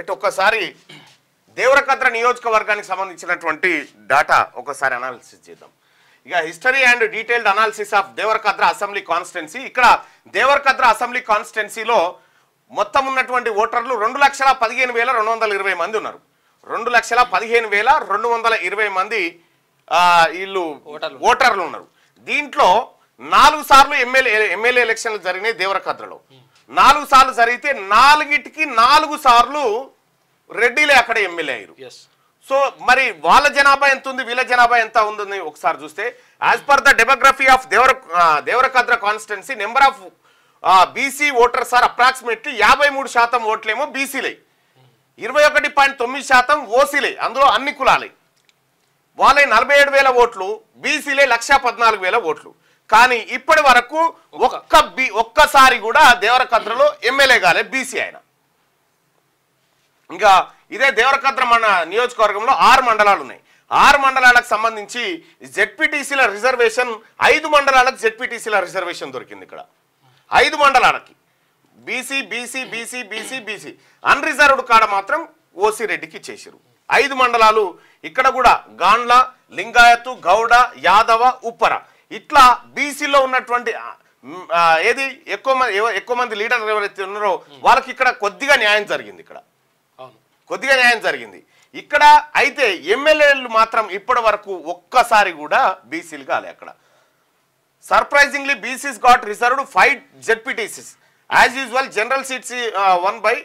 అయితే ఒక్కసారి దేవరకద్ర నియోజకవర్గానికి సంబంధించినటువంటి డాటా ఒకసారి అనాలిసిస్ చేద్దాం ఇక history and detailed analysis of Devarakadra assembly constituency ఇక్కడ దేవరకద్ర అసెంబ్లీ కాన్స్టిట్యున్సీలో మొత్తం ఉన్నటువంటి ఓటర్లు రెండు లక్షల పదిహేను వేల రెండు వందల ఇరవై మంది ఉన్నారు రెండు లక్షల పదిహేను వేల రెండు వందల ఇరవై మంది వీళ్ళు ఓటర్లు ఉన్నారు దీంట్లో నాలుగు సార్లు ఎమ్మెల్యే ఎమ్మెల్యే ఎలక్షన్లు జరిగినాయి దేవరకద్రలో నాలుగు సార్లు జరిగితే నాలుగిటికి నాలుగు సార్లు రెడ్డిలే అక్కడ ఎమ్మెల్యే అయ్యారు సో మరి వాళ్ళ జనాభా ఎంత ఉంది వీళ్ళ జనాభా ఎంత ఉందని ఒకసారి చూస్తే as per the demography of Devara Devarakadra constituency number of BC voters are approximately యాభై మూడు శాతం ఓట్లేమో బీసీలే ఇరవై ఒకటి పాయింట్ తొమ్మిది శాతం ఓసీలే అందులో అన్ని కులాలే వాళ్ళే నలభై ఏడు వేల ఓట్లు బీసీలే లక్ష పద్నాలుగు వేల ఓట్లు కానీ ఇప్పటి వరకు ఒక్క బి ఒక్కసారి కూడా దేవరకద్రలో ఎమ్మెల్యే కాలే బీసీ ఆయన ఇంకా ఇదే దేవరకద్ర మన నియోజకవర్గంలో ఆరు మండలాలు ఉన్నాయి ఆరు మండలాలకు సంబంధించి జెడ్పీటీసీల రిజర్వేషన్ ఐదు మండలాలకు జెడ్పీటీసీల రిజర్వేషన్ దొరికింది ఇక్కడ ఐదు మండలాలకి BC BC BC BC BC unreserved కాడ మాత్రం ఓసీ రెడ్డికి చేసిరు ఐదు మండలాలు ఇక్కడ కూడా గాండ్ల లింగాయత్ గౌడ యాదవ ఉప్పర ఇట్లా బీసీలో ఉన్నటువంటి ఏది ఎక్కువ మంది ఎక్కువ మంది లీడర్ ఎవరైతే ఉన్నారో వాళ్ళకి ఇక్కడ కొద్దిగా న్యాయం జరిగింది ఇక్కడ కొద్దిగా న్యాయం జరిగింది ఇక్కడ అయితే ఎమ్మెల్యేలు మాత్రం ఇప్పటి వరకు ఒక్కసారి కూడా బీసీలు కాలే అక్కడ surprisingly BCs got reserved five ZPTCs as usual general seats one by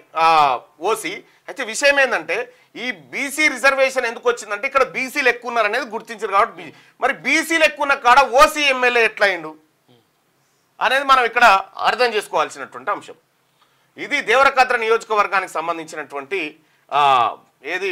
OC అయితే విషయం ఏంటంటే ఈ బీసీ రిజర్వేషన్ ఎందుకు వచ్చిందంటే ఇక్కడ బీసీలు ఎక్కువ ఉన్నారు అనేది గుర్తించారు కాబట్టి మరి బీసీలు ఎక్కువ ఉన్న కాడ ఓసీ ఎమ్మెల్యే ఎట్లయిండు అనేది మనం ఇక్కడ అర్థం చేసుకోవాల్సినటువంటి అంశం ఇది దేవరకాద్ర నియోజకవర్గానికి సంబంధించినటువంటి ఏది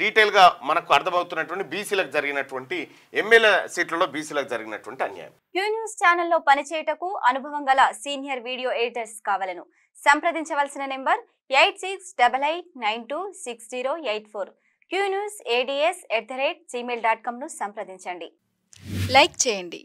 డీటెయిల్గా మనకు అర్థమవుతున్నటువంటి బీసీలకు జరిగినటువంటి ఎమ్మెల్యే సీట్లలో బీసీలకు జరిగినటువంటి అన్యాయం క్యూ న్యూస్ ఛానల్లో పనిచేయటకు అనుభవం గల సీనియర్ వీడియో ఎడిటర్స్ కావాలను సంప్రదించవలసిన number eight six double eight nine two six zero eight four Q news ads at the rate Gmail dot కామ్ను సంప్రదించండి లైక్ చేయండి